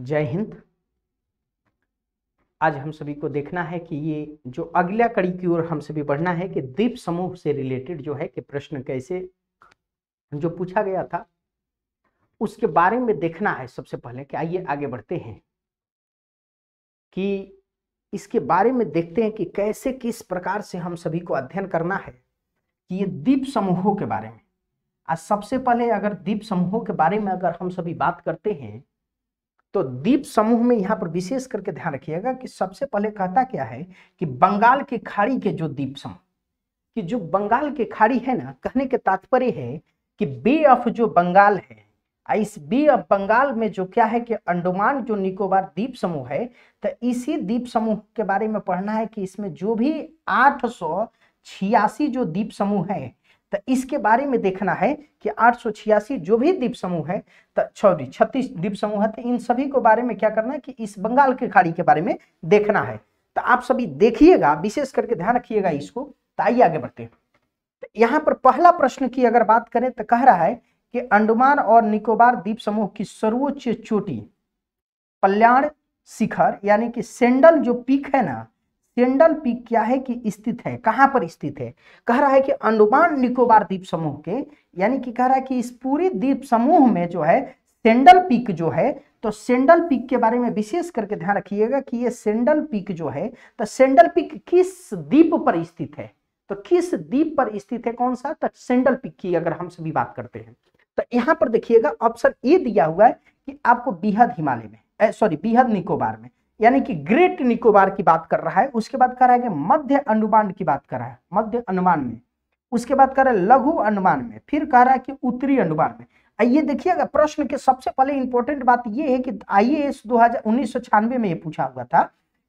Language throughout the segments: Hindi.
जय हिंद आज हम सभी को देखना है कि ये जो अगला कड़ी की ओर हम सभी बढ़ना है कि द्वीप समूह से रिलेटेड जो है कि प्रश्न कैसे जो पूछा गया था उसके बारे में देखना है सबसे पहले कि आइए आगे बढ़ते हैं कि इसके बारे में देखते हैं कि कैसे किस प्रकार से हम सभी को अध्ययन करना है कि ये द्वीप समूहों के बारे में आज सबसे पहले अगर द्वीप समूहों के बारे में अगर हम सभी बात करते हैं तो द्वीप समूह में यहाँ पर विशेष करके ध्यान रखिएगा कि सबसे पहले कहता क्या है कि बंगाल की खाड़ी के जो द्वीप समूह कि जो बंगाल की खाड़ी है ना कहने के तात्पर्य है कि बे ऑफ जो बंगाल है इस बे ऑफ बंगाल में जो क्या है कि अंडमान जो निकोबार द्वीप समूह है तो इसी द्वीप समूह के बारे में पढ़ना है कि इसमें जो भी आठ सौ छियासी जो द्वीप समूह है तो इसके बारे में देखना है कि आठ जो भी द्वीप समूह है तो सॉरी छत्तीस द्वीप समूह है तो इन सभी को बारे में क्या करना है कि इस बंगाल की खाड़ी के बारे में देखना है तो आप सभी देखिएगा विशेष करके ध्यान रखिएगा इसको तो आइए आगे बढ़ते हैं तो यहाँ पर पहला प्रश्न की अगर बात करें तो कह रहा है कि अंडमान और निकोबार द्वीप समूह की सर्वोच्च चोटी कल्याण शिखर यानी कि सेंडल जो पीक है ना सेंडल पीक क्या है कि स्थित है कहाँ पर स्थित है कह रहा है कि अंडमान निकोबार द्वीप समूह के यानी कि कह रहा है कि इस पूरे द्वीप समूह में जो है सेंडल पीक जो है तो सेंडल पीक के बारे में विशेष करके ध्यान रखिएगा कि ये सेंडल पीक जो है तो सेंडल पीक किस द्वीप पर स्थित है तो किस द्वीप पर स्थित है कौन सा तो सेंडल पीक की अगर हम सभी बात करते हैं तो यहाँ पर देखिएगा ऑप्शन ए दिया हुआ है कि आपको बीहद हिमालय में सॉरी बीहद निकोबार में यानी कि ग्रेट निकोबार की बात कर रहा है उसके बाद कह रहा है मध्य अनुमान की बात कर रहा है मध्य अनुमान में उसके बाद कह रहा है लघु अनुमान में फिर कह रहा है कि उत्तरी अनुमान में आइए देखिएगा प्रश्न के सबसे पहले इंपॉर्टेंट बात यह है कि आई ए एस में ये पूछा हुआ था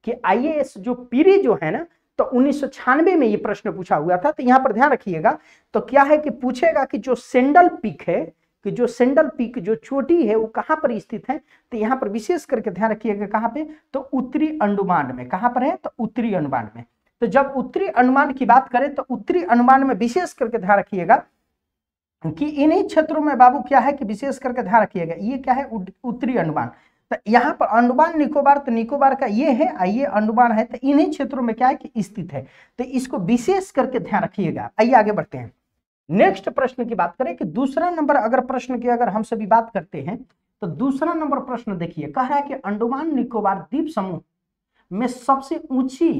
कि आई जो पीरी जो है ना तो उन्नीस में ये प्रश्न पूछा हुआ था तो यहाँ पर ध्यान रखिएगा तो क्या है कि पूछेगा कि जो सेंडल पिक है कि जो सेंडल पीक जो चोटी है वो कहां पर स्थित है तो यहाँ पर विशेष करके ध्यान रखिएगा कहाँ पे तो उत्तरी अंडमान में कहां पर है तो उत्तरी अंडमान में तो जब उत्तरी अंडमान की बात करें तो उत्तरी अंडमान में विशेष करके ध्यान रखिएगा कि इन्हीं क्षेत्रों में बाबू क्या है कि विशेष करके ध्यान रखिएगा ये क्या है उत्तरी अंडमान तो यहाँ पर अंडमान निकोबार तो निकोबार का ये है और ये अंडमान है तो इन्हीं क्षेत्रों में क्या है कि स्थित है तो इसको विशेष करके ध्यान रखिएगा आइए आगे बढ़ते हैं नेक्स्ट प्रश्न की बात करें कि दूसरा नंबर अगर प्रश्न की अगर हम सभी बात करते हैं तो दूसरा नंबर प्रश्न देखिए कह रहा है कि अंडमान निकोबार द्वीप समूह में सबसे ऊंची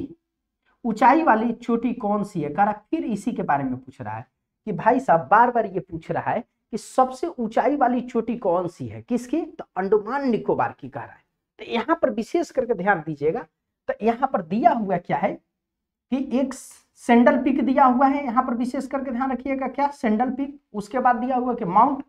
ऊंचाई वाली चोटी कौन सी है कह रहा फिर इसी के बारे में पूछ रहा है कि भाई साहब बार बार ये पूछ रहा है कि सबसे ऊंचाई वाली चोटी कौन सी है किसकी तो अंडमान निकोबार की कह रहा है तो यहाँ पर विशेष करके ध्यान दीजिएगा तो यहाँ पर दिया हुआ क्या है कि एक सेंडल पिक दिया हुआ है यहाँ पर विशेष करके ध्यान रखिएगा क्या सेंडल पिक उसके बाद दिया हुआ कि माउंट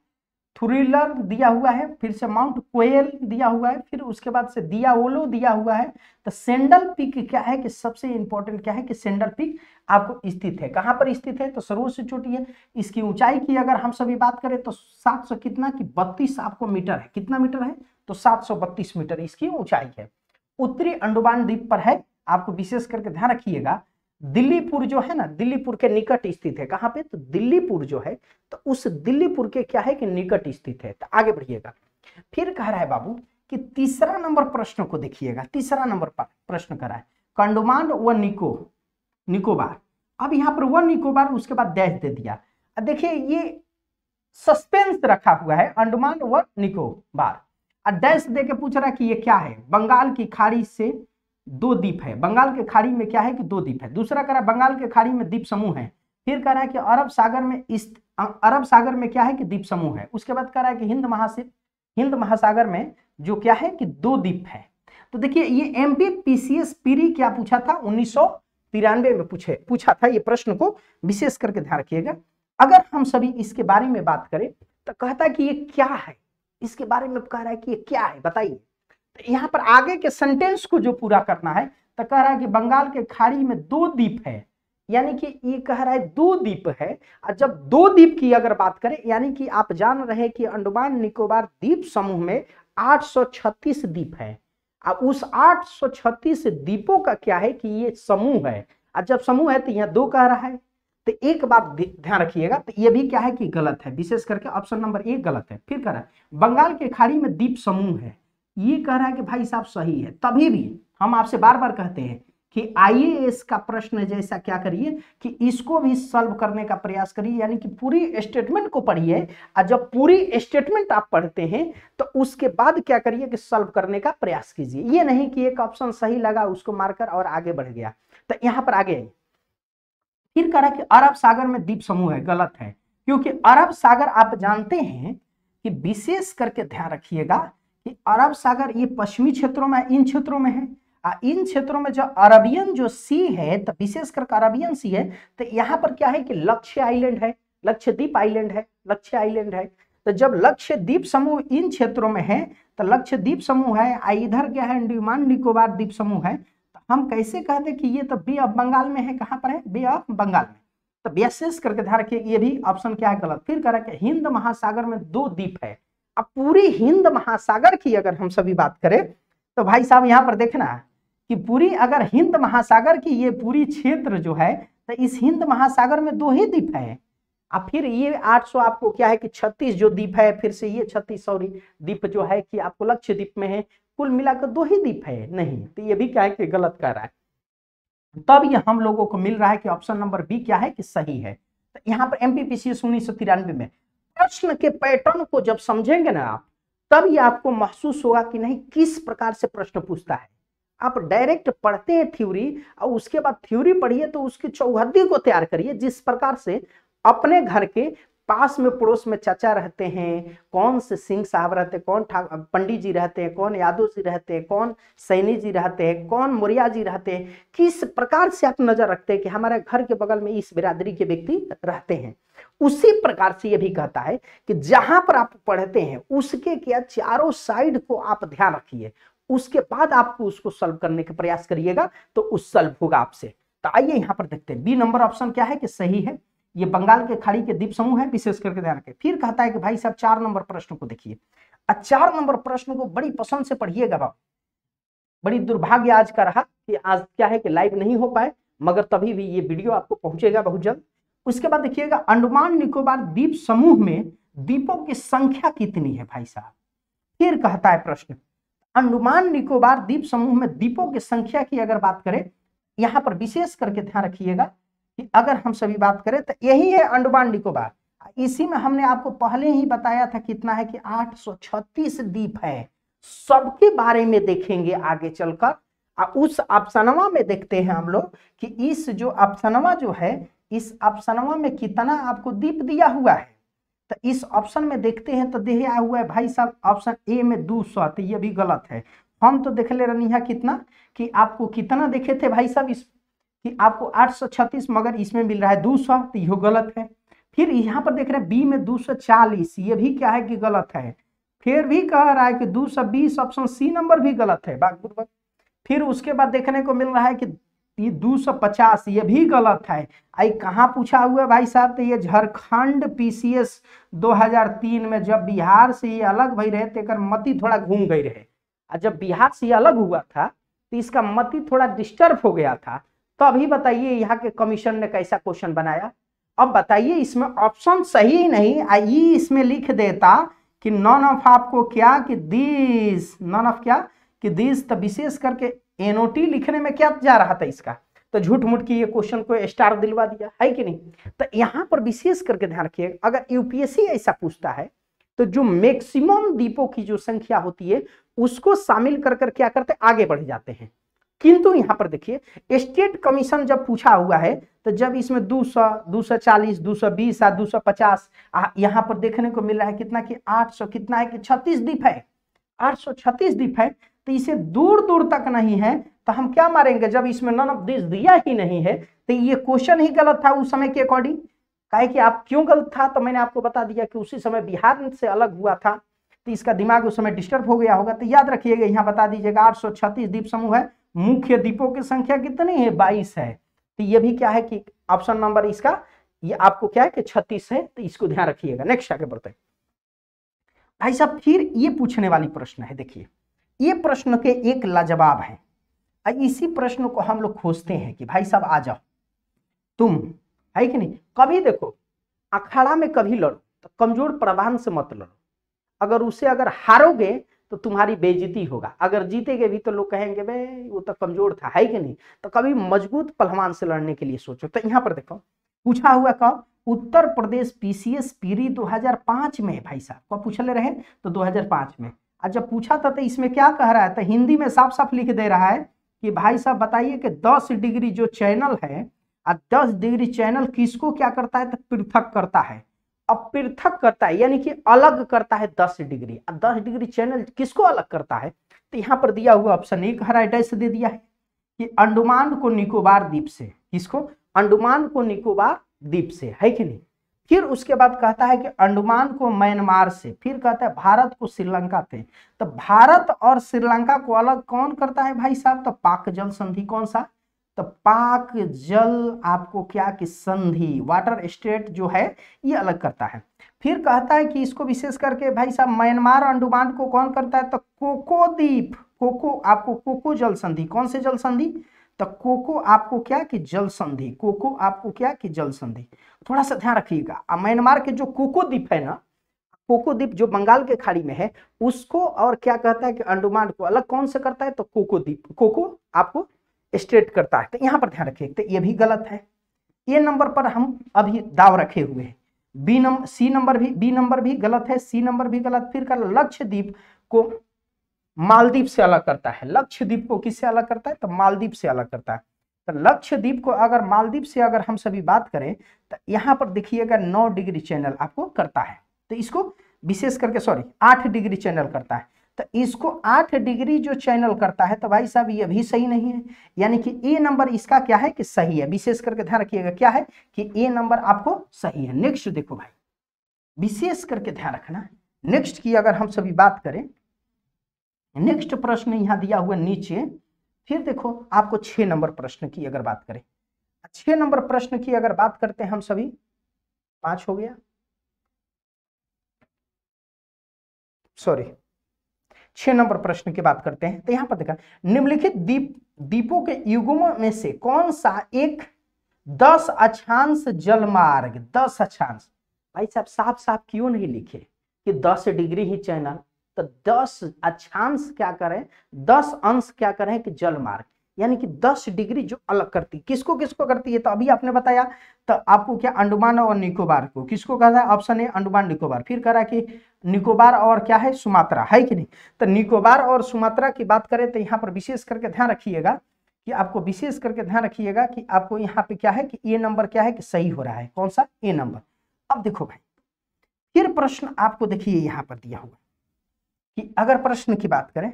थ्रिलर दिया हुआ है फिर से माउंट कोयल दिया हुआ है फिर उसके बाद से दिया ओलो दिया हुआ है तो सेंडल पिक क्या है कि सबसे इंपॉर्टेंट क्या है कि सेंडल पिक आपको स्थित है कहाँ पर स्थित है तो सरोवर से चोटी है इसकी ऊंचाई की अगर हम सभी बात करें तो सौ कितना की बत्तीस आपको मीटर है कितना मीटर है तो बत्तीस मीटर इसकी ऊंचाई है उत्तरी अंडमान द्वीप पर है आपको विशेष करके ध्यान रखिएगा दिल्लीपुर जो है ना दिल्लीपुर के निकट स्थित है कहां पे तो दिल्लीपुर जो है तो उस दिल्लीपुर के क्या है कि निकट स्थित है तो आगे बढ़िएगा फिर कह रहा है बाबू कि तीसरा नंबर प्रश्न को देखिएगा तीसरा नंबर प्रश्न रहा है कंडोमान व निको निकोबार अब यहाँ पर वह निकोबार उसके बाद डैश दे दिया देखिए ये सस्पेंस रखा हुआ है अंडमान व निकोबार और डैश दे के पूछ रहा है कि ये क्या है बंगाल की खाड़ी से दो द्वीप है बंगाल के खाड़ी में क्या है कि दो द्वीप है दूसरा कह रहा है बंगाल के खाड़ी में द्वीप समूह है फिर कह रहा है कि अरब सागर में इस अरब सागर में क्या है कि द्वीप समूह है उसके बाद कह रहा है कि हिंद महासिप हिंद महासागर में जो क्या है कि दो द्वीप है तो देखिए ये एम पी पी पीरी क्या पूछा था उन्नीस सौ तिरानवे में पूछे पूछा था ये प्रश्न को विशेष करके ध्यान रखिएगा अगर हम सभी इसके बारे में बात करें तो कहता कि ये क्या है इसके बारे में कह रहा है कि ये क्या है बताइए यहाँ पर आगे के सेंटेंस को जो पूरा करना है तो कह रहा है कि बंगाल के खाड़ी में दो द्वीप है यानी कि ये कह रहा है दो द्वीप है और जब दो द्वीप की अगर बात करें यानी कि आप जान रहे कि अंडमान निकोबार द्वीप समूह में 836 द्वीप है अब उस 836 द्वीपों का क्या है कि ये समूह है और जब समूह है तो यहाँ दो कह रहा है तो एक बात ध्यान रखिएगा तो ये भी क्या है कि गलत है विशेष करके ऑप्शन नंबर एक गलत है फिर कह रहा है बंगाल के खाड़ी में द्वीप समूह है ये कह रहा है कि भाई साहब सही है तभी भी हम आपसे बार बार कहते हैं कि आईएएस का प्रश्न जैसा क्या करिए कि इसको भी सॉल्व करने का प्रयास करिए यानी कि पूरी स्टेटमेंट को पढ़िए और जब पूरी स्टेटमेंट आप पढ़ते हैं तो उसके बाद क्या करिए कि सॉल्व करने का प्रयास कीजिए ये नहीं कि एक ऑप्शन सही लगा उसको मारकर और आगे बढ़ गया तो यहां पर आगे फिर कह रहा कि अरब सागर में द्वीप समूह है गलत है क्योंकि अरब सागर आप जानते हैं कि विशेष करके ध्यान रखिएगा कि अरब सागर ये पश्चिमी क्षेत्रों में इन क्षेत्रों में है आ, इन क्षेत्रों में जो अरबियन जो सी है तो विशेष करके अरबियन सी है तो यहाँ पर क्या है कि लक्ष्य आइलैंड है लक्षद्वीप आइलैंड है लक्ष्य आइलैंड है तो जब द्वीप समूह इन क्षेत्रों में है तो द्वीप समूह है आ इधर क्या है अंडमान निकोबार द्वीप समूह है तो हम कैसे कहते कि ये तो बे ऑफ बंगाल में है कहाँ पर है बे ऑफ बंगाल में तो विशेष करके ध्यान रखिए ये भी ऑप्शन क्या है गलत फिर कह रहा है हिंद महासागर में दो द्वीप है अब पूरी हिंद महासागर की अगर हम सभी बात करें तो भाई साहब यहाँ पर देखना कि पूरी अगर हिंद महासागर की ये पूरी क्षेत्र जो है तो इस हिंद महासागर में दो ही द्वीप है अब फिर ये 800 आपको क्या है कि 36 जो द्वीप है फिर से ये 36 सॉरी द्वीप जो है कि आपको लक्ष्य द्वीप में है कुल मिलाकर दो ही द्वीप है नहीं तो ये भी क्या है कि गलत कह रहा है तब ये हम लोगों को मिल रहा है कि ऑप्शन नंबर बी क्या है कि सही है तो यहाँ पर एमपीपीसी उन्नीस सौ में प्रश्न के पैटर्न को जब समझेंगे ना आप तब ये आपको महसूस होगा कि नहीं किस प्रकार से प्रश्न पूछता है आप डायरेक्ट पढ़ते हैं थ्योरी और उसके बाद थ्योरी पढ़िए तो उसकी चौहद्दी को तैयार करिए जिस प्रकार से अपने घर के पास में पड़ोस में चाचा रहते हैं कौन से सिंह साहब रहते हैं कौन पंडित जी रहते हैं कौन यादव जी रहते हैं कौन सैनी जी रहते हैं कौन मुरिया जी रहते हैं किस प्रकार से आप नजर रखते हैं कि हमारे घर के बगल में इस बिरादरी के व्यक्ति रहते हैं उसी प्रकार से यह भी कहता है कि जहां पर आप पढ़ते हैं उसके क्या चारों साइड को आप ध्यान रखिए उसके बाद आपको उसको सॉल्व करने का प्रयास करिएगा तो उस सॉल्व होगा आपसे तो आइए यहां पर देखते हैं बी नंबर ऑप्शन क्या है कि सही है ये बंगाल के खाड़ी के द्वीप समूह है विशेष करके ध्यान रखें फिर कहता है कि भाई साहब चार नंबर प्रश्न को देखिए चार नंबर प्रश्न को बड़ी पसंद से पढ़िएगा बाबू बड़ी दुर्भाग्य आज का रहा कि आज क्या है कि लाइव नहीं हो पाए मगर तभी भी ये वीडियो आपको पहुंचेगा बहुत जल्द उसके बाद देखिएगा अंडमान निकोबार द्वीप समूह में द्वीपों की संख्या कितनी है भाई साहब फिर कहता है प्रश्न अंडमान निकोबार द्वीप समूह में द्वीपों की संख्या की अगर बात करें यहाँ पर विशेष करके ध्यान रखिएगा कि अगर हम सभी बात करें तो यही है अंडमान निकोबार इसी में हमने आपको पहले ही बताया था कितना है कि 836 द्वीप है सबके बारे में देखेंगे आगे चलकर उस अपसनवा में देखते हैं हम लोग कि इस जो अपसनवा जो है इस ऑप्शनवा में कितना आपको दीप दिया हुआ है तो इस ऑप्शन में देखते हैं तो दिया हुआ है भाई साहब ऑप्शन ए में दो सौ तो ये भी गलत है हम तो देख ले रनिया कितना कि आपको कितना देखे थे भाई साहब इस कि आपको आठ सौ छत्तीस मगर इसमें मिल रहा है दो सौ तो यह गलत है फिर यहाँ पर देख रहे हैं बी में दो सौ चालीस ये भी क्या है कि गलत है फिर भी कह रहा है कि दो सौ बीस ऑप्शन सी नंबर भी गलत है बागपुर फिर उसके बाद देखने को मिल रहा है कि ये दो सौ पचास ये भी गलत है आई कहाँ पूछा हुआ है भाई साहब तो ये झारखंड पीसीएस 2003 में जब बिहार से ये अलग भई रहे तो एक मती थोड़ा घूम गई रहे और जब बिहार से अलग हुआ था तो इसका मति थोड़ा डिस्टर्ब हो गया था तो अभी बताइए यहाँ के कमीशन ने कैसा क्वेश्चन बनाया अब बताइए इसमें ऑप्शन सही नहीं आई इसमें लिख देता कि नॉन ऑफ आपको क्या कि दिस नॉन ऑफ क्या कि दिस तो विशेष करके एनओटी लिखने में क्या जा रहा था इसका तो झूठ मूठ की ये क्वेश्चन को स्टार दिलवा दिया है कि नहीं तो यहाँ पर विशेष करके ध्यान रखिए अगर यूपीएससी ऐसा पूछता है तो जो मैक्सिमम दीपों की जो संख्या होती है उसको शामिल कर कर क्या करते आगे बढ़ जाते हैं किंतु यहाँ पर देखिए स्टेट कमीशन जब पूछा हुआ है तो जब इसमें 200, 240, 220 सौ पचास यहाँ पर देखने को मिल रहा है कितना कि 800 कितना है कि 36 दीप है 836 दीप है तो इसे दूर दूर तक नहीं है तो हम क्या मारेंगे जब इसमें नन ऑफ दिस दिया ही नहीं है तो ये क्वेश्चन ही गलत था उस समय के अकॉर्डिंग कहे कि आप क्यों गलत था तो मैंने आपको बता दिया कि उसी समय बिहार से अलग हुआ था तो इसका दिमाग उस समय डिस्टर्ब हो गया होगा तो याद रखिएगा यहाँ बता दीजिएगा आठ सौ छत्तीस द्वीप समूह है मुख्य द्वीपों की संख्या कितनी है बाईस है तो ये भी क्या है कि ऑप्शन नंबर इसका ये आपको क्या है कि छत्तीस है तो इसको ध्यान रखिएगा नेक्स्ट आगे बढ़ते भाई साहब फिर ये पूछने वाली प्रश्न है देखिए ये प्रश्न के एक लाजवाब है इसी प्रश्न को हम लोग खोजते हैं कि भाई साहब आ जाओ तुम है कि नहीं कभी देखो अखाड़ा में कभी लड़ो तो कमजोर प्रवाहन से मत लड़ो अगर उसे अगर हारोगे तो तुम्हारी बेजती होगा अगर जीतेगे भी तो लोग कहेंगे भाई वो तो कमजोर था है कि नहीं तो कभी मजबूत पहलवान से लड़ने के लिए सोचो तो यहाँ पर देखो पूछा हुआ कब उत्तर प्रदेश पीसीएस पीरी 2005 में भाई साहब कब पूछ ले रहे तो 2005 में और जब पूछा था तो इसमें क्या कह रहा है तो हिंदी में साफ साफ लिख दे रहा है कि भाई साहब बताइए कि 10 डिग्री जो चैनल है और 10 डिग्री चैनल किसको क्या करता है तो पृथक करता है अब पृथक करता है यानी कि अलग करता है 10 डिग्री और 10 डिग्री चैनल किसको अलग करता है तो यहाँ पर दिया हुआ ऑप्शन एक कह रहा है डैश दे दिया है कि अंडमान को निकोबार द्वीप से किसको अंडमान को निकोबार द्वीप से है कि नहीं फिर उसके बाद कहता है कि अंडमान को म्यांमार से फिर कहता है भारत को श्रीलंका से तो भारत और श्रीलंका को अलग कौन करता है भाई साहब तो पाक जल संधि कौन सा तो पाक जल आपको क्या कि संधि वाटर स्टेट जो है ये अलग करता है फिर कहता है कि इसको विशेष करके भाई साहब म्यांमार अंडमान को कौन करता है तो कोको द्वीप कोको आपको कोको जल संधि कौन से जल संधि तो कोको आपको क्या कि जल संधि कोको आपको क्या कि जल संधि थोड़ा सा ध्यान रखिएगा म्यांमार के जो कोको द्वीप है ना कोको द्वीप जो बंगाल के खाड़ी में है उसको और क्या कहता है कि अंडमान को अलग कौन से करता है तो कोको द्वीप कोको आपको स्ट्रेट करता है तो यहाँ पर ध्यान रखिए तो ये भी गलत है ये नंबर पर हम अभी दाव रखे हुए हैं बी नंबर सी नंबर भी बी नंबर भी गलत है सी नंबर भी गलत फिर कर लक्ष्य द्वीप को मालदीप से अलग करता है लक्षद्वीप को किससे अलग करता है तो मालदीप से अलग करता है तो लक्षद्वीप को अगर मालदीप से अगर हम सभी बात करें तो यहाँ पर देखिएगा नौ डिग्री चैनल आपको करता है तो इसको विशेष करके सॉरी आठ डिग्री चैनल करता है तो इसको आठ डिग्री जो चैनल करता है तो भाई साहब ये भी सही नहीं है यानी कि ए नंबर इसका क्या है कि सही है विशेष करके ध्यान रखिएगा क्या है कि ए नंबर आपको सही है नेक्स्ट देखो भाई विशेष करके ध्यान रखना नेक्स्ट की अगर हम सभी बात करें नेक्स्ट प्रश्न यहाँ दिया हुआ नीचे फिर देखो आपको छह नंबर प्रश्न की अगर बात करें छह नंबर प्रश्न की अगर बात करते हैं हम सभी पांच हो गया सॉरी छह नंबर प्रश्न की बात करते हैं तो यहां पर देखा निम्नलिखित दीप दीपों के युगमों में से कौन सा एक दस अक्षांश जलमार्ग दस अक्षांश भाई साहब साफ साफ क्यों नहीं लिखे कि दस डिग्री ही चैनल तो दस अक्षांश क्या करें दस अंश क्या करें कि जल मार्ग यानी कि दस डिग्री जो अलग करती किसको किसको करती है तो अभी आपने बताया तो आपको क्या अंडमान और निकोबार को किसको कह रहा है ऑप्शन है अंडमान निकोबार फिर कह रहा है कि निकोबार और क्या है सुमात्रा है कि नहीं तो निकोबार और सुमात्रा की बात करें तो यहाँ पर विशेष करके ध्यान रखिएगा कि आपको विशेष करके ध्यान रखिएगा कि आपको यहाँ पे क्या है कि ए नंबर क्या है कि सही हो रहा है कौन सा ए नंबर अब देखो भाई फिर प्रश्न आपको देखिए यहाँ पर दिया हुआ कि अगर प्रश्न की बात करें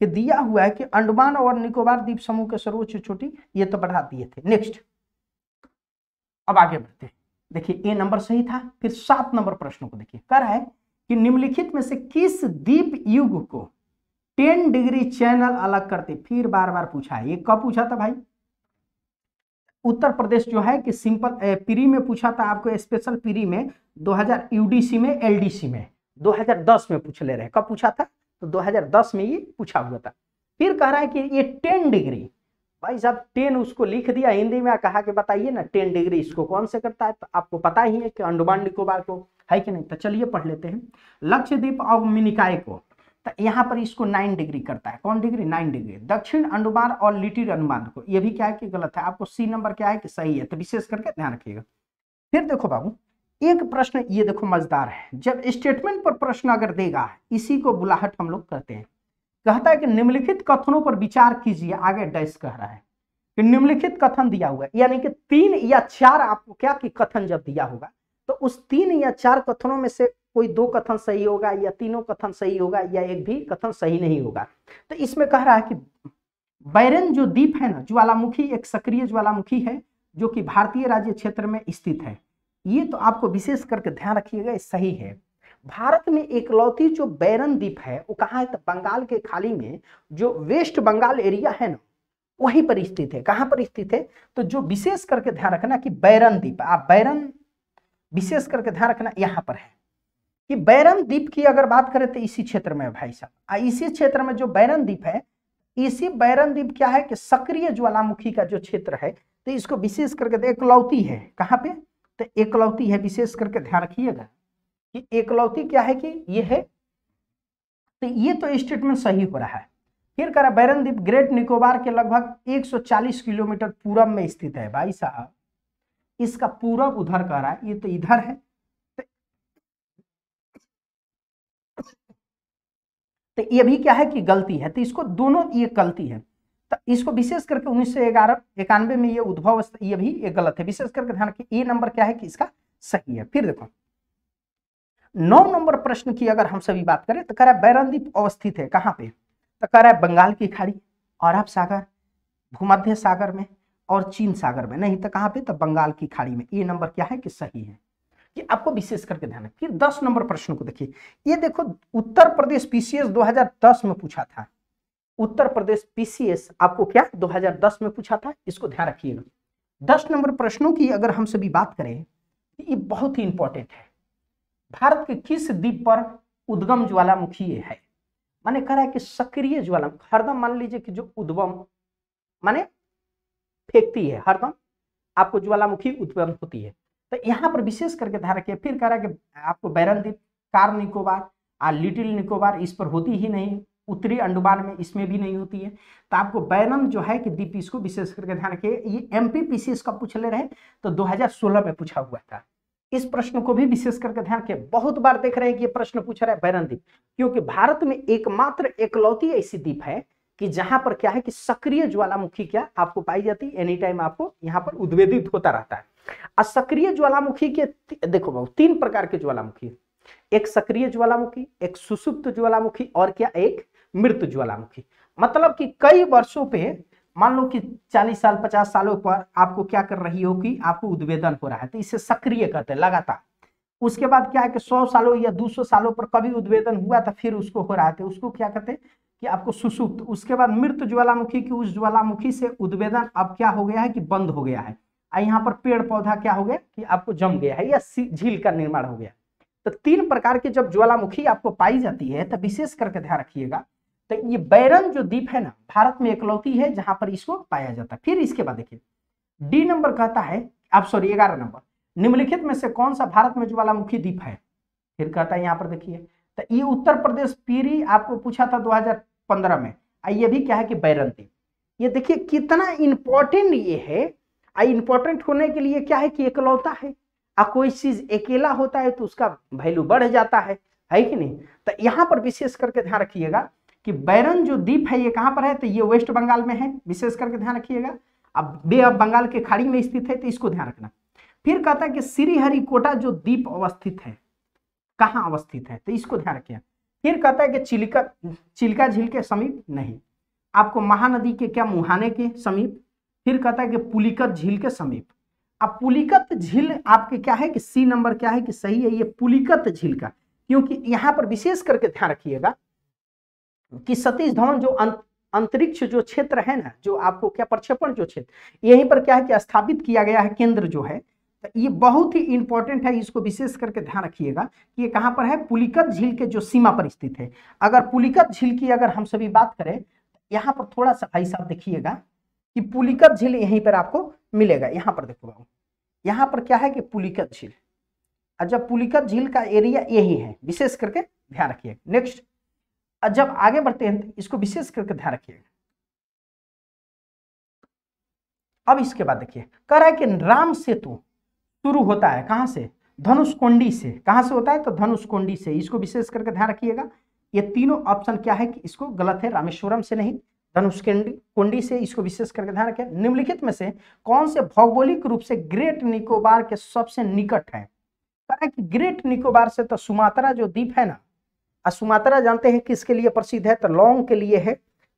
कि दिया हुआ है कि अंडमान और निकोबार द्वीप समूह के सर्वोच्च चोटी ये तो बढ़ा दिए थे नेक्स्ट अब आगे बढ़ते हैं देखिए ए नंबर सही था फिर सात नंबर प्रश्न को देखिए कर है कि निम्नलिखित में से किस दीप युग को टेन डिग्री चैनल अलग करते फिर बार बार पूछा है ये कब पूछा था भाई उत्तर प्रदेश जो है कि सिंपल पीरी में पूछा था आपको स्पेशल पीरी में 2000 यूडीसी में एलडीसी में 2010 में पूछ ले रहे कब पूछा था तो 2010 में ये पूछा हुआ था फिर कह रहा है कि ये 10 डिग्री भाई साहब 10 उसको लिख दिया हिंदी में कहा कि बताइए ना 10 डिग्री इसको कौन से करता है तो आपको पता ही है कि अंडमान निकोबार को है कि नहीं तो चलिए पढ़ लेते हैं लक्षद्वीप और मिनिकाय को तो यहाँ पर इसको नाइन डिग्री करता है कौन डिग्री नाइन डिग्री दक्षिण अंडमान और लिटिल अंडमान को ये भी क्या है कि गलत है आपको सी नंबर क्या है कि सही है तो विशेष करके ध्यान रखिएगा फिर देखो बाबू एक प्रश्न ये देखो मजदार है जब स्टेटमेंट पर प्रश्न अगर देगा इसी को बुलाहट हम लोग कहते हैं कहता है कि निम्नलिखित कथनों पर विचार कीजिए आगे डैश कह रहा है कि निम्नलिखित कथन दिया हुआ है यानी कि तीन या चार आपको क्या कि कथन जब दिया होगा तो उस तीन या चार कथनों में से कोई दो कथन सही होगा या तीनों कथन सही होगा या एक भी कथन सही नहीं होगा तो इसमें कह रहा है कि बैरन जो द्वीप है ना ज्वालामुखी एक सक्रिय ज्वालामुखी है जो कि भारतीय राज्य क्षेत्र में स्थित है ये तो आपको विशेष करके ध्यान रखिएगा सही है भारत में एकलौती जो बैरन द्वीप है वो कहा है तो बंगाल के खाली में जो वेस्ट बंगाल एरिया है ना वही पर स्थित है कहाँ पर स्थित है तो जो विशेष करके ध्यान रखना कि बैरन द्वीप आप बैरन विशेष करके ध्यान रखना यहाँ पर है कि बैरन द्वीप की अगर बात करें तो इसी क्षेत्र में भाई साहब इसी क्षेत्र में जो बैरन द्वीप है इसी बैरन द्वीप क्या है कि सक्रिय ज्वालामुखी का जो क्षेत्र है तो इसको विशेष करके तो एकलौती है कहाँ पे तो एकलौती है विशेष करके ध्यान रखिएगा कि एकलौती क्या है कि ये है तो ये तो स्टेटमेंट सही हो रहा है फिर कह रहा बैरन द्वीप ग्रेट निकोबार के लगभग 140 किलोमीटर पूरब में स्थित है भाई साहब इसका पूरब उधर कह रहा है ये तो इधर है तो ये भी क्या है कि गलती है तो इसको दोनों ये गलती है इसको विशेष करके उन्नीस सौ इक्यानवे में ये उद्भव ये भी ये गलत है विशेष करके ध्यान रखिए ए नंबर क्या है कि इसका सही है फिर देखो नौ नंबर प्रश्न की अगर हम सभी बात करें तो कह रहा है बैरनदीप अवस्थित है कहाँ पे तो कह रहा है बंगाल की खाड़ी अरब सागर भूमध्य सागर में और चीन सागर में नहीं तो कहाँ पे तो बंगाल की खाड़ी में ये नंबर क्या है कि सही है कि आपको विशेष करके ध्यान है फिर दस नंबर प्रश्न को देखिए ये देखो उत्तर प्रदेश पीसीएस 2010 में पूछा था उत्तर प्रदेश पीसीएस आपको क्या 2010 में पूछा था इसको ध्यान रखिएगा दस नंबर प्रश्नों की अगर हम सभी बात करें तो ये बहुत ही इंपॉर्टेंट है भारत के किस द्वीप पर उद्गम ज्वालामुखी है माने कह रहा है कि सक्रिय ज्वालामुखी हरदम मान लीजिए कि जो उद्गम माने फेंकती है हरदम आपको ज्वालामुखी उत्पन्न होती है तो यहाँ पर विशेष करके ध्यान रखिए फिर कह रहा है कि आपको बैरन द्वीप कार निकोबार लिटिल निकोबार इस पर होती ही नहीं उत्तरी अंडमान में इसमें भी नहीं होती है तो आपको बैनम जो है कि दीप इसको विशेष करके ध्यान रखिए ये एम पी पी सी पूछ ले रहे तो 2016 में पूछा हुआ था इस प्रश्न को भी विशेष करके ध्यान रखिए बहुत बार देख रहे हैं कि ये प्रश्न पूछ रहा है बैरन द्वीप क्योंकि भारत में एकमात्र एकलौती ऐसी द्वीप है कि जहां पर क्या है कि सक्रिय ज्वालामुखी क्या आपको पाई जाती है एनी टाइम आपको यहाँ पर उद्वेदित होता रहता है सक्रिय ज्वालामुखी के देखो बाबू तीन प्रकार के ज्वालामुखी एक सक्रिय ज्वालामुखी एक सुसुप्त ज्वालामुखी और क्या एक मृत ज्वालामुखी मतलब कि कई वर्षों पे मान लो कि 40 साल 50 सालों पर आपको क्या कर रही हो कि आपको उद्वेदन हो रहा है तो इसे सक्रिय कहते हैं लगातार उसके बाद क्या है कि 100 सालों या 200 सालों पर कभी उद्वेदन हुआ तो फिर उसको हो रहा है तो उसको क्या कहते हैं कि आपको सुसुप्त उसके बाद मृत ज्वालामुखी की उस ज्वालामुखी से उद्वेदन अब क्या हो गया है कि बंद हो गया है यहाँ पर पेड़ पौधा क्या हो गया कि आपको जम गया है या झील का निर्माण हो गया तो तीन प्रकार की जब ज्वालामुखी आपको पाई जाती है तो विशेष करके ध्यान रखिएगा तो ये बैरन जो द्वीप है ना भारत में एकलौती है जहां पर इसको पाया जाता है फिर इसके बाद देखिए डी नंबर कहता है आप सॉरी ग्यारह नंबर निम्नलिखित में से कौन सा भारत में ज्वालामुखी द्वीप है फिर कहता है यहाँ पर देखिए तो ये उत्तर प्रदेश पीरी आपको पूछा था 2015 में आ ये भी क्या है कि बैरन द्वीप ये देखिए कितना इंपॉर्टेंट ये है आ इंपॉर्टेंट होने के लिए क्या है कि एकलौता है आ कोई चीज अकेला होता है तो उसका वैल्यू बढ़ जाता है है कि नहीं तो यहाँ पर विशेष करके ध्यान रखिएगा कि बैरन जो द्वीप है ये कहाँ पर है तो ये वेस्ट बंगाल में है विशेष करके ध्यान रखिएगा अब बे ऑफ बंगाल के खाड़ी में स्थित है तो इसको ध्यान रखना फिर कहता है कि श्रीहरिकोटा जो द्वीप अवस्थित है कहाँ अवस्थित है तो इसको ध्यान रखिए फिर कहता है कि चिलका चिलका झील के समीप नहीं आपको महानदी के क्या मुहाने के समीप फिर कहता है कि पुलिकत झील के समीप अब पुलिकत झील आपके क्या है कि सी नंबर क्या है कि सही है ये पुलिकत झील का क्योंकि यहाँ पर विशेष करके ध्यान रखिएगा कि सतीश धवन जो अंतरिक्ष जो क्षेत्र है ना जो आपको क्या प्रक्षेपण जो क्षेत्र यहीं पर क्या है कि स्थापित किया गया है केंद्र जो है तो ये बहुत ही इंपॉर्टेंट है इसको विशेष करके ध्यान रखिएगा कि ये कहाँ पर है पुलिकत झील के जो सीमा पर स्थित है अगर पुलिकत झील की अगर हम सभी बात करें तो यहाँ पर थोड़ा सा भाई साहब देखिएगा कि पुलिकत झील यहीं पर आपको मिलेगा यहाँ पर देखो बाबू यहाँ पर क्या है कि पुलिकत झील और जब पुलिकत झील का एरिया यही है विशेष करके ध्यान रखिएगा नेक्स्ट जब आगे बढ़ते हैं इसको विशेष करके ध्यान रखिएगा अब इसके बाद देखिए कह रहा है कि राम सेतु शुरू होता है कहां से धनुषकोंडी से कहां से होता है तो धनुषकोंडी से इसको विशेष करके ध्यान रखिएगा ये तीनों ऑप्शन क्या है कि इसको गलत है रामेश्वरम से नहीं धनुषकोंडी कुंडी से इसको विशेष करके ध्यान रखें निम्नलिखित में से कौन से भौगोलिक रूप से ग्रेट निकोबार के सबसे निकट है ग्रेट निकोबार से तो सुमात्रा जो द्वीप है ना सुमात्रा जानते हैं किसके लिए प्रसिद्ध है तो लौंग के लिए है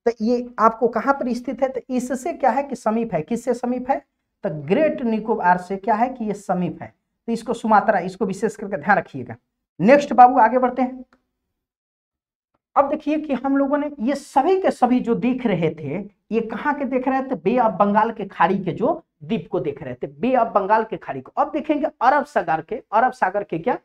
तो ये आपको कहाँ पर स्थित है तो इससे क्या है कि समीप है किससे समीप है तो ग्रेट निकोबार से क्या है कि ये समीप है तो इसको सुमात्रा इसको विशेष करके ध्यान रखिएगा नेक्स्ट बाबू आगे बढ़ते हैं अब देखिए कि हम लोगों ने ये सभी के सभी जो देख रहे थे ये कहाँ के देख रहे थे बे ऑफ बंगाल के खाड़ी के जो द्वीप को देख रहे थे बे ऑफ बंगाल के खाड़ी को अब देखेंगे अरब सागर के अरब सागर के क्या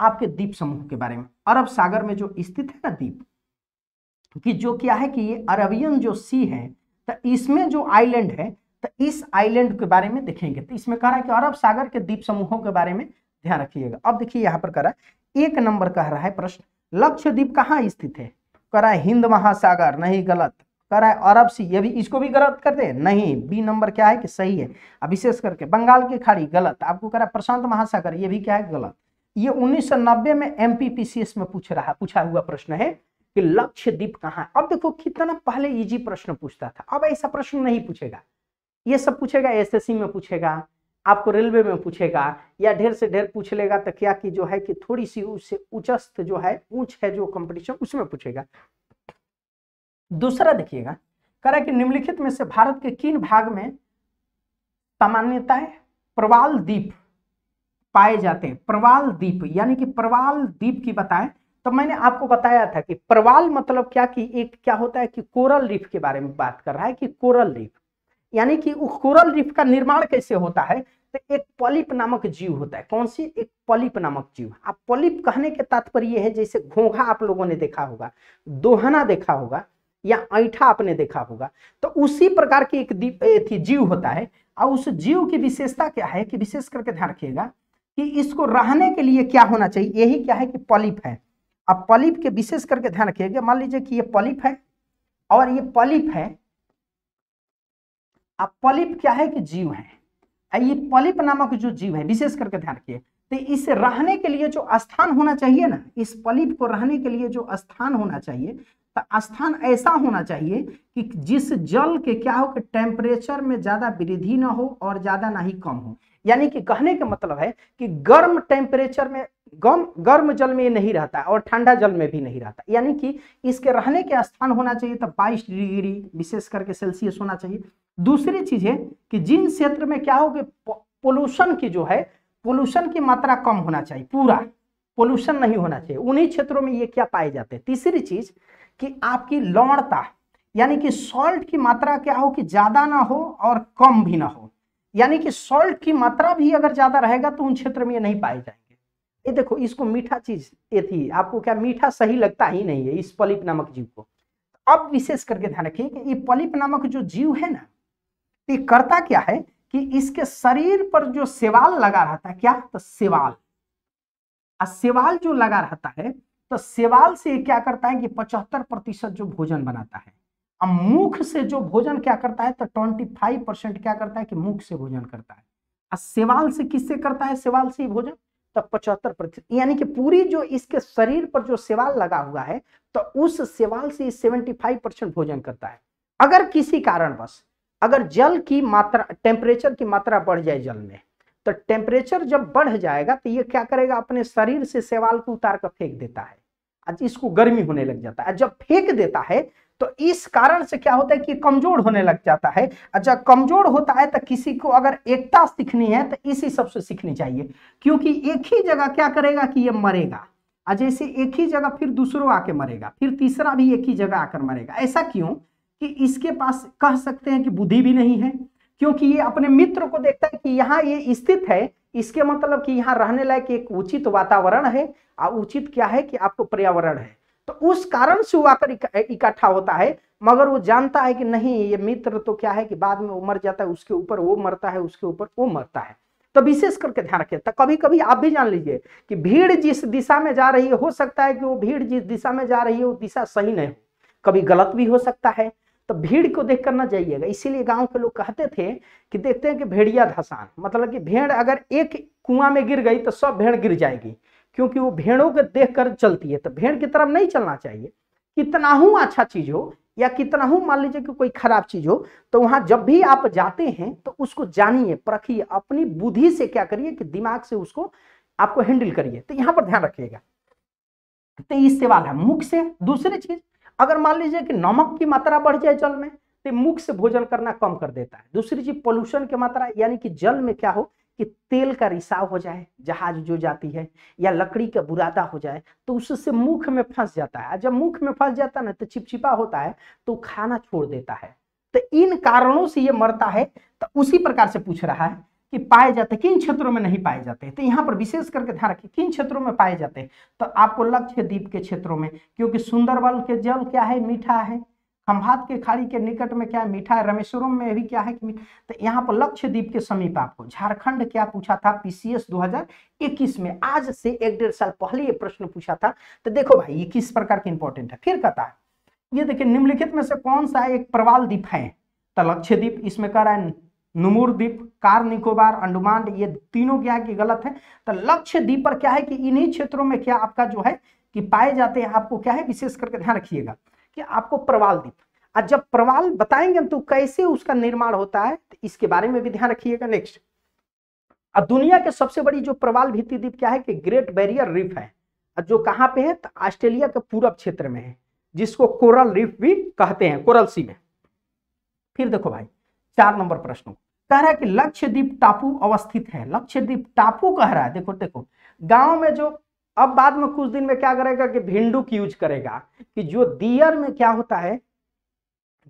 आपके द्वीप समूह के बारे में अरब सागर में जो स्थित है ना द्वीप कि जो क्या है कि ये अरबियन जो सी है तो इसमें जो आइलैंड है तो इस आइलैंड के बारे में देखेंगे तो इसमें कह रहा है कि अरब सागर के द्वीप समूहों के बारे में ध्यान रखिएगा अब देखिए यहाँ पर कह रहा है एक नंबर कह रहा है प्रश्न लक्षद्वीप कहाँ स्थित है कह रहा है हिंद महासागर नहीं गलत कह रहा है अरब सी ये भी इसको भी गलत कर दे नहीं बी नंबर क्या है कि सही है अब विशेष करके बंगाल की खाड़ी गलत आपको कह रहा है प्रशांत महासागर ये भी क्या है गलत ये उन्नीस में एमपीपीसीएस में पूछ रहा पूछा हुआ प्रश्न है कि द्वीप कहाँ अब देखो कितना पहले इजी प्रश्न पूछता था अब ऐसा प्रश्न नहीं पूछेगा ये सब पूछेगा एसएससी में पूछेगा आपको रेलवे में पूछेगा या ढेर से ढेर पूछ लेगा तो क्या कि जो है कि थोड़ी सी उससे उच्चस्त जो है ऊंच है जो कंपटीशन उसमें पूछेगा दूसरा देखिएगा करा कि निम्नलिखित में से भारत के किन भाग में है प्रवाल द्वीप पाए जाते हैं प्रवाल द्वीप यानी कि प्रवाल द्वीप की बताएं तो मैंने आपको बताया था कि प्रवाल मतलब क्या कि एक क्या होता है कि कोरल रिफ के बारे में बात कर रहा है कि कोरल रिफ यानी कि कोरल रीफ का निर्माण कैसे होता है तो एक पॉलिप नामक जीव होता है कौन सी एक पॉलिप नामक जीव आप पॉलिप कहने के तात्पर्य है जैसे घोघा आप लोगों ने देखा होगा दोहना देखा होगा या ऐठा आपने देखा होगा तो उसी प्रकार की एक जीव होता है और उस जीव की विशेषता क्या है कि विशेष करके ध्यान रखिएगा कि इसको रहने के लिए क्या होना चाहिए यही क्या है कि पलिप है अब पलिप के विशेष करके ध्यान रखिएगा मान लीजिए कि ये पलिप है और ये पलिप है अब पलिप क्या है कि जीव है ये पलिप नामक जो जीव है विशेष करके ध्यान रखिए तो इस रहने के लिए जो स्थान होना चाहिए ना इस पलिप को रहने के लिए जो स्थान होना चाहिए तो स्थान ऐसा होना चाहिए कि जिस जल के क्या हो कि टेम्परेचर में ज्यादा वृद्धि ना हो और ज्यादा ना ही कम हो यानी कि कहने का मतलब है कि गर्म टेम्परेचर में गम गर्म जल में ये नहीं रहता और ठंडा जल में भी नहीं रहता यानी कि इसके रहने के स्थान होना चाहिए तो 22 डिग्री विशेष करके सेल्सियस होना चाहिए दूसरी चीज है कि जिन क्षेत्र में क्या हो कि पोल्यूशन की जो है पोल्यूशन की मात्रा कम होना चाहिए पूरा पोल्यूशन नहीं होना चाहिए उन्हीं क्षेत्रों में ये क्या पाए जाते हैं तीसरी चीज कि आपकी लवणता यानी कि सॉल्ट की मात्रा क्या हो कि ज्यादा ना हो और कम भी ना हो यानी कि सॉल्ट की मात्रा भी अगर ज्यादा रहेगा तो उन क्षेत्र में ये नहीं पाए जाएंगे ये देखो इसको मीठा चीज ये थी आपको क्या मीठा सही लगता ही नहीं है इस पलिप नामक जीव को अब विशेष करके ध्यान रखिए कि ये पलिप नामक जो जीव है ना ये करता क्या है कि इसके शरीर पर जो सेवाल लगा रहता है क्या तो सेवाल आ सेवाल जो लगा रहता है तो सेवाल से क्या करता है कि पचहत्तर प्रतिशत जो भोजन बनाता है अब मुख से जो भोजन क्या करता है तो ट्वेंटी फाइव परसेंट क्या करता है कि मुख से भोजन करता है और सेवाल से किससे करता है सेवाल से ही भोजन तो पचहत्तर प्रतिशत यानी कि पूरी जो इसके शरीर पर जो सेवाल लगा हुआ है तो उस सेवाल से सेवेंटी फाइव परसेंट भोजन करता है अगर किसी कारणवश अगर जल की मात्रा टेम्परेचर की मात्रा बढ़ जाए जल में तो टेम्परेचर जब बढ़ जाएगा तो ये क्या करेगा अपने शरीर से सेवाल को उतार कर फेंक देता है आज इसको गर्मी होने लग जाता है जब फेंक देता है तो इस कारण से क्या होता है कि कमजोर होने लग जाता है अच्छा कमजोर होता है तो किसी को अगर एकता सीखनी है तो इसी सबसे सीखनी चाहिए क्योंकि एक ही जगह क्या करेगा कि ये मरेगा जैसे एक ही जगह फिर दूसरों आके मरेगा फिर तीसरा भी एक ही जगह आकर मरेगा ऐसा क्यों कि इसके पास कह सकते हैं कि बुद्धि भी नहीं है क्योंकि ये अपने मित्र को देखता है कि यहाँ ये स्थित है इसके मतलब कि यहाँ रहने लायक एक उचित वातावरण है और उचित क्या है कि आपको पर्यावरण है तो उस कारण से वो आकर इकट्ठा होता है मगर वो जानता है कि नहीं ये मित्र तो क्या है कि बाद में वो मर जाता है उसके ऊपर वो मरता है उसके ऊपर वो मरता है तो विशेष करके ध्यान रखिए तो कभी कभी आप भी जान लीजिए कि भीड़ जिस दिशा में जा रही है हो सकता है कि वो भीड़ जिस दिशा में जा रही है वो दिशा सही नहीं हो कभी गलत भी हो सकता है तो भीड़ को देख कर ना जाइएगा इसीलिए गांव के लोग कहते थे कि देखते हैं कि भेड़िया धसान मतलब कि भेड़ अगर एक कुआं में गिर गई तो सब भेड़ गिर जाएगी क्योंकि वो भेड़ों को देख कर चलती है तो भेड़ की तरफ नहीं चलना चाहिए कितना हूँ अच्छा चीज हो या कितना हूँ मान लीजिए कि कोई खराब चीज हो तो वहां जब भी आप जाते हैं तो उसको जानिए परखिए अपनी बुद्धि से क्या करिए कि दिमाग से उसको आपको हैंडल करिए तो यहाँ पर ध्यान रखिएगा तेईस तो सवाल है मुख से दूसरी चीज अगर मान लीजिए कि नमक की मात्रा बढ़ जाए जल में तो मुख से भोजन करना कम कर देता है दूसरी चीज पोल्यूशन की मात्रा यानी कि जल में क्या हो कि तेल का रिसाव हो जाए जहाज जो जाती है या लकड़ी का बुरादा हो जाए तो उससे मुख में फंस जाता है जब मुख में फंस जाता है ना तो चिपचिपा होता है तो खाना छोड़ देता है तो इन कारणों से ये मरता है तो उसी प्रकार से पूछ रहा है कि पाए जाते किन क्षेत्रों में नहीं पाए जाते तो यहाँ पर विशेष करके ध्यान रखिए किन क्षेत्रों में पाए जाते हैं तो आपको लक्ष्य द्वीप के क्षेत्रों में क्योंकि सुंदरबल के जल क्या है मीठा है खम्भात के खाड़ी के निकट में क्या है मीठा है रमेश्वरम में भी क्या है कि तो यहाँ पर लक्ष्य द्वीप के समीप आपको झारखंड क्या पूछा था पीसीएस 2021 में आज से एक डेढ़ साल पहले ये प्रश्न पूछा था तो देखो भाई ये किस प्रकार की इंपॉर्टेंट है फिर कहता है ये देखिए निम्नलिखित में से कौन सा एक प्रवाल द्वीप है तो लक्ष्य द्वीप इसमें कह रहा है नुमूर द्वीप कार निकोबार अंडमान ये तीनों क्या है कि गलत है तो लक्ष्य द्वीप पर क्या है कि इन्हीं क्षेत्रों में क्या आपका जो है कि पाए जाते हैं आपको क्या है विशेष करके ध्यान रखिएगा कि आपको प्रवाल दी और जब प्रवाल बताएंगे तो कैसे उसका निर्माण होता है तो इसके बारे में भी ध्यान रखिएगा नेक्स्ट अब दुनिया के सबसे बड़ी जो प्रवाल भित्ती द्वीप क्या है कि ग्रेट बैरियर रिफ है और जो कहाँ पे है तो ऑस्ट्रेलिया के पूरब क्षेत्र में है जिसको कोरल रिफ भी कहते हैं कोरल सी में फिर देखो भाई चार नंबर प्रश्न कह रहा है कि लक्षद्वीप टापू अवस्थित है लक्षद्वीप टापू कह रहा है देखो देखो गांव में जो अब बाद में कुछ दिन में क्या करेगा कि भिंडुक यूज करेगा कि जो दियर में क्या होता है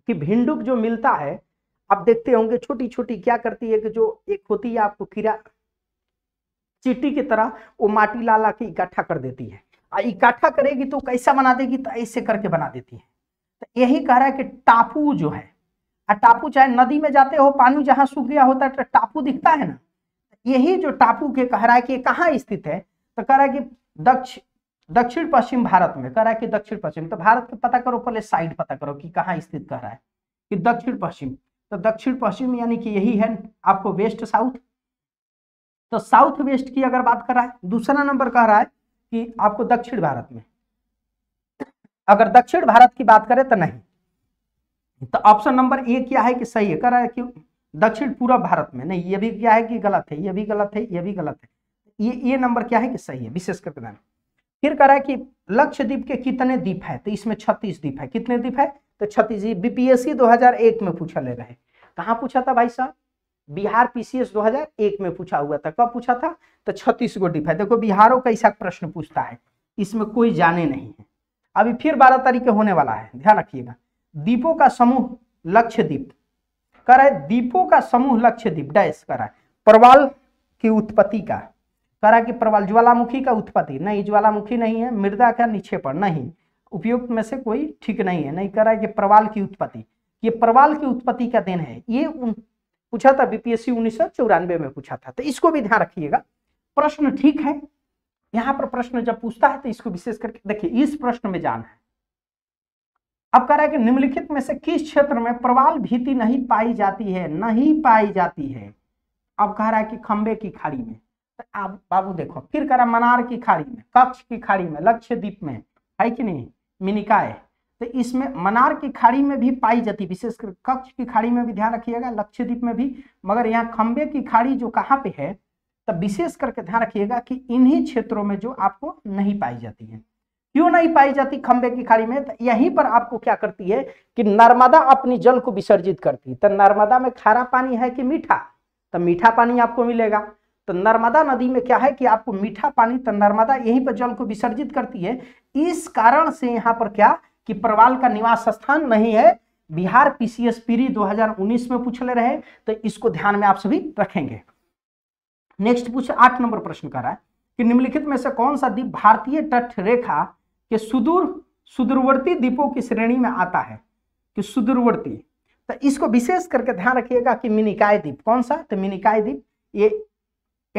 कि भिंडुक जो मिलता है आप देखते होंगे छोटी छोटी क्या करती है कि जो एक होती है आपको कीड़ा चीटी की तरह वो माटी ला ला के इकट्ठा कर देती है और इकट्ठा करेगी तो कैसा बना देगी तो ऐसे करके बना देती है तो यही कह रहा है कि टापू जो है टापू चाहे नदी में जाते हो पानी जहां सूख गया होता है तो टापू दिखता है ना यही जो टापू के कह रहा है कि कहाँ स्थित है तो कह रहा है कि दक्ष दक्षिण पश्चिम भारत में कह रहा है कि दक्षिण पश्चिम तो भारत के पता करो पहले साइड पता करो कि कहाँ स्थित कह रहा है कि दक्षिण पश्चिम तो दक्षिण पश्चिम यानी कि यही है आपको वेस्ट साउथ तो साउथ वेस्ट की अगर बात कर रहा है दूसरा नंबर कह रहा है कि आपको दक्षिण भारत में अगर दक्षिण भारत की बात करें तो नहीं तो ऑप्शन नंबर ए क्या है कि सही है कह रहा है कि दक्षिण पूर्व भारत में नहीं ये भी क्या है कि गलत है ये भी गलत है ये भी गलत है ये ये नंबर क्या है कि सही है विशेष करके ध्यान फिर कह रहा है कि लक्षद्वीप के कितने द्वीप है तो इसमें छत्तीस द्वीप है कितने द्वीप है तो छत्तीस बीपीएससी 2001 में पूछा ले रहे कहाँ पूछा था भाई साहब बिहार पीसीएस 2001 में पूछा हुआ था कब पूछा था तो छत्तीस गो डिफ है देखो बिहारों का ऐसा प्रश्न पूछता है इसमें कोई जाने नहीं है अभी फिर बारह तारीख के होने वाला है ध्यान रखिएगा दीपों का समूह लक्षद्वीप कर रहा दीपों का समूह लक्ष्य दीप डैश कर प्रवाल की उत्पत्ति का रहा कि प्रबल ज्वालामुखी का उत्पत्ति नहीं ज्वालामुखी नहीं है मृदा का निक्षेपण नहीं उपयुक्त में से कोई ठीक नहीं है नहीं करा कि प्रवाल की उत्पत्ति ये प्रवाल की उत्पत्ति का दिन है ये पूछा था बीपीएससी उन्नीस में पूछा था तो इसको भी ध्यान रखिएगा प्रश्न ठीक है यहाँ पर प्रश्न जब पूछता है तो इसको विशेष करके देखिए इस प्रश्न में जान है अब कह रहा है कि निम्नलिखित में से किस क्षेत्र में प्रवाल भीति नहीं पाई जाती है नहीं पाई जाती है अब कह रहा है कि खंबे की खाड़ी में अब बाबू देखो फिर करा मनार की खाड़ी में कक्ष की खाड़ी में लक्षद्वीप में है कि नहीं मिनिकाय तो इसमें मनार की खाड़ी में भी पाई जाती विशेषकर कक्ष की खाड़ी में भी ध्यान रखिएगा लक्षद्वीप में भी मगर यहाँ खंबे की खाड़ी जो कहाँ पे है तब विशेष करके ध्यान रखिएगा कि इन्हीं क्षेत्रों में जो आपको नहीं पाई जाती है क्यों नहीं पाई जाती खंबे की खाड़ी में तो यहीं पर आपको क्या करती है कि नर्मदा अपनी जल को विसर्जित करती है तो नर्मदा में खारा पानी है कि मीठा तो मीठा पानी आपको मिलेगा तो नर्मदा नदी में क्या है कि आपको मीठा पानी तो नर्मदा यहीं पर जल को विसर्जित करती है इस कारण से यहाँ पर क्या कि प्रवाल का निवास स्थान नहीं है बिहार पीसीएस पीरी 2019 में पूछ ले रहे तो इसको ध्यान में आप सभी रखेंगे नेक्स्ट पूछ आठ नंबर प्रश्न कर रहा है कि निम्नलिखित में से कौन सा द्वीप भारतीय तट रेखा के सुदूर सुदूरवर्ती द्वीपों की श्रेणी में आता है कि सुदूरवर्ती तो इसको विशेष करके ध्यान रखिएगा कि मिनिकाय द्वीप कौन सा तो मिनिकाय द्वीप ये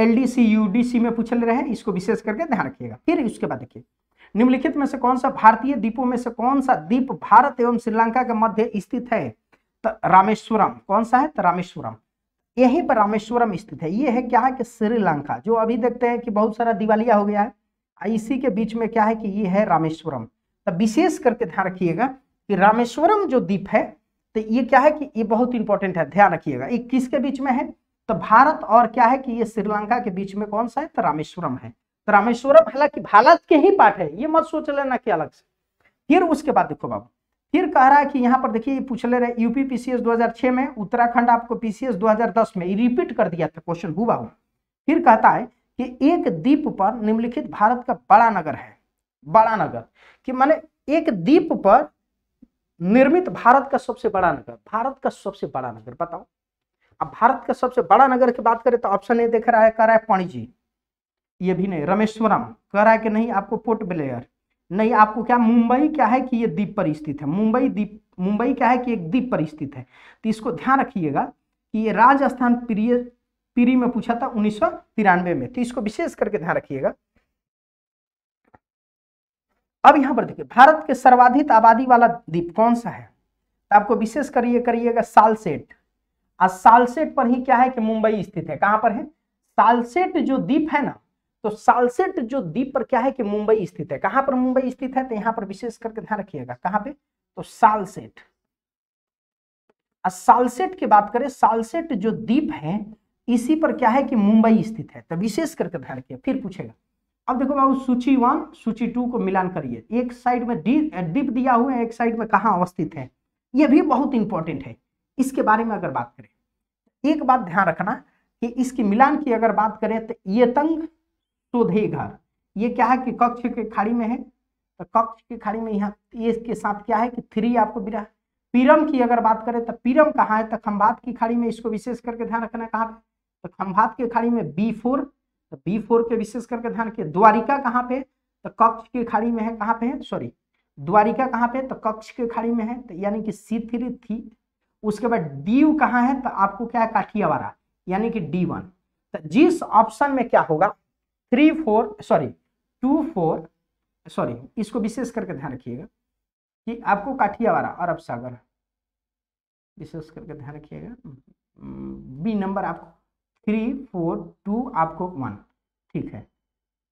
L D C U D C में पूछ ले रहे हैं इसको विशेष करके ध्यान रखिएगा फिर उसके बाद देखिए निम्नलिखित में से कौन सा भारतीय द्वीपों में से कौन सा द्वीप भारत एवं श्रीलंका के मध्य स्थित है तो रामेश्वरम कौन सा है तो रामेश्वरम यहीं पर रामेश्वरम स्थित है ये है क्या है कि श्रीलंका जो अभी देखते हैं कि बहुत सारा दिवालिया हो गया है इसी के बीच में क्या है कि ये है रामेश्वरम तो विशेष करके ध्यान रखिएगा कि रामेश्वरम जो द्वीप है तो ये क्या है कि ये बहुत इंपॉर्टेंट है ध्यान रखिएगा ये किसके बीच में है तो भारत और क्या है कि ये श्रीलंका के बीच में कौन सा है तो रामेश्वरम है तो रामेश्वरम हालांकि भारत के ही पार्ट है ये मत सोच लेना कि अलग से फिर उसके बाद देखो बाबू फिर कह रहा है कि यहाँ पर देखिए पूछ ले रहे यूपी पीसीएस 2006 में उत्तराखंड आपको पीसीएस 2010 में रिपीट कर दिया था क्वेश्चन हुआ हुआ फिर कहता है कि एक द्वीप पर निम्नलिखित भारत का बड़ा नगर है बड़ा नगर कि माने एक द्वीप पर निर्मित भारत का सबसे बड़ा नगर भारत का सबसे बड़ा नगर बताओ अब भारत का सबसे बड़ा नगर की बात करें तो ऑप्शन ए देख रहा है कह रहा है पणजी ये भी नहीं रमेश्वरम कह रहा है कि नहीं आपको पोर्ट ब्लेयर नहीं आपको क्या मुंबई क्या है कि ये द्वीप पर स्थित है मुंबई द्वीप मुंबई क्या है कि एक द्वीप पर स्थित है तो इसको ध्यान रखिएगा कि ये राजस्थान प्रिय पीरी में पूछा था उन्नीस में तो इसको विशेष करके ध्यान रखिएगा अब यहां पर देखिए भारत के सर्वाधिक आबादी वाला द्वीप कौन सा है तो आपको विशेष करिए करिएगा सालसेट सालसेट पर ही क्या है कि मुंबई स्थित है कहां पर है सालसेट जो द्वीप है ना तो सालसेट जो द्वीप पर क्या है कि मुंबई स्थित है कहां पर मुंबई स्थित है तो यहां पर विशेष करके ध्यान रखिएगा कहां पे तो सालसेट सालसेट की बात करें सालसेट जो द्वीप है इसी पर क्या है कि मुंबई स्थित है तो विशेष करके ध्यान रखिए फिर पूछेगा अब देखो बाबू सूची वन सूची टू को मिलान करिए एक साइड में डीप दिया हुआ है एक साइड में कहा अवस्थित है यह भी बहुत इंपॉर्टेंट है इसके बारे में अगर बात करें एक बात ध्यान रखना कि इसकी मिलान की अगर बात करें तो ये तंग शोधे घर ये क्या है कि कक्ष के खाड़ी में है तो कक्ष की खाड़ी में यहाँ इसके साथ क्या है कि थ्री आपको बिरा पीरम की अगर बात करें तो पीरम कहाँ है तो खम्भात की खाड़ी में इसको विशेष करके ध्यान रखना कहाँ पे तो खम्भात की खाड़ी में बी फोर तो बी फोर के विशेष करके ध्यान रखिए द्वारिका कहाँ पे तो कक्ष की खाड़ी में है कहाँ पे है सॉरी द्वारिका कहाँ पे तो कक्ष की खाड़ी में है तो यानी कि सी थ्री थी उसके बाद दीव कहाँ है तो आपको क्या है काठियावाड़ा यानी कि डी वन तो जिस ऑप्शन में क्या होगा three four sorry two four sorry इसको विशेष करके ध्यान रखिएगा कि आपको काठियावाड़ा अरब सागर विशेष करके ध्यान रखिएगा बी नंबर आपको थ्री फोर टू आपको वन ठीक है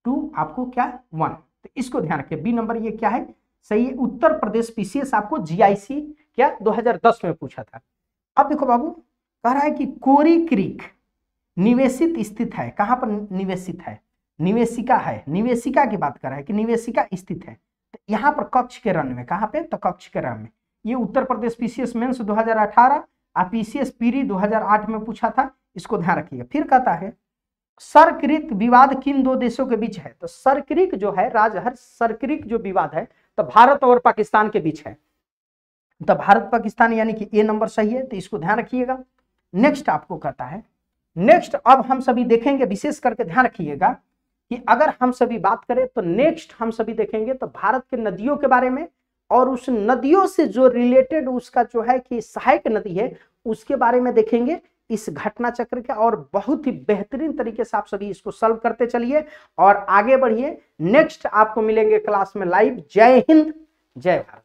टू आपको क्या वन तो इसको ध्यान रखिए बी नंबर ये क्या है सही है उत्तर प्रदेश पीसीएस आपको जीआईसी क्या 2010 में पूछा था अब देखो बाबू कह रहा है कि कोरी क्रीक निवेशित स्थित है कहाँ पर निवेशित है निवेशिका है निवेशिका की बात कर रहा है कि निवेशिका स्थित है तो यहाँ पर कक्ष के रन में कहाँ पे तो कक्ष के रन में ये उत्तर प्रदेश पीसीएस मेन्स दो हजार पीसीएस पीरी दो में पूछा था इसको ध्यान रखिएगा फिर कहता है सरकृत विवाद किन दो देशों के बीच है तो सरकृत जो है राजहर सरकृत जो विवाद है तो भारत और पाकिस्तान के बीच है तो भारत पाकिस्तान यानी कि ए नंबर सही है तो इसको ध्यान रखिएगा नेक्स्ट आपको कहता है नेक्स्ट अब हम सभी देखेंगे विशेष करके ध्यान रखिएगा कि अगर हम सभी बात करें तो नेक्स्ट हम सभी देखेंगे तो भारत के नदियों के बारे में और उस नदियों से जो रिलेटेड उसका जो है कि सहायक नदी है उसके बारे में देखेंगे इस घटना चक्र के और बहुत ही बेहतरीन तरीके से आप सभी इसको सॉल्व करते चलिए और आगे बढ़िए नेक्स्ट आपको मिलेंगे क्लास में लाइव जय हिंद जय भारत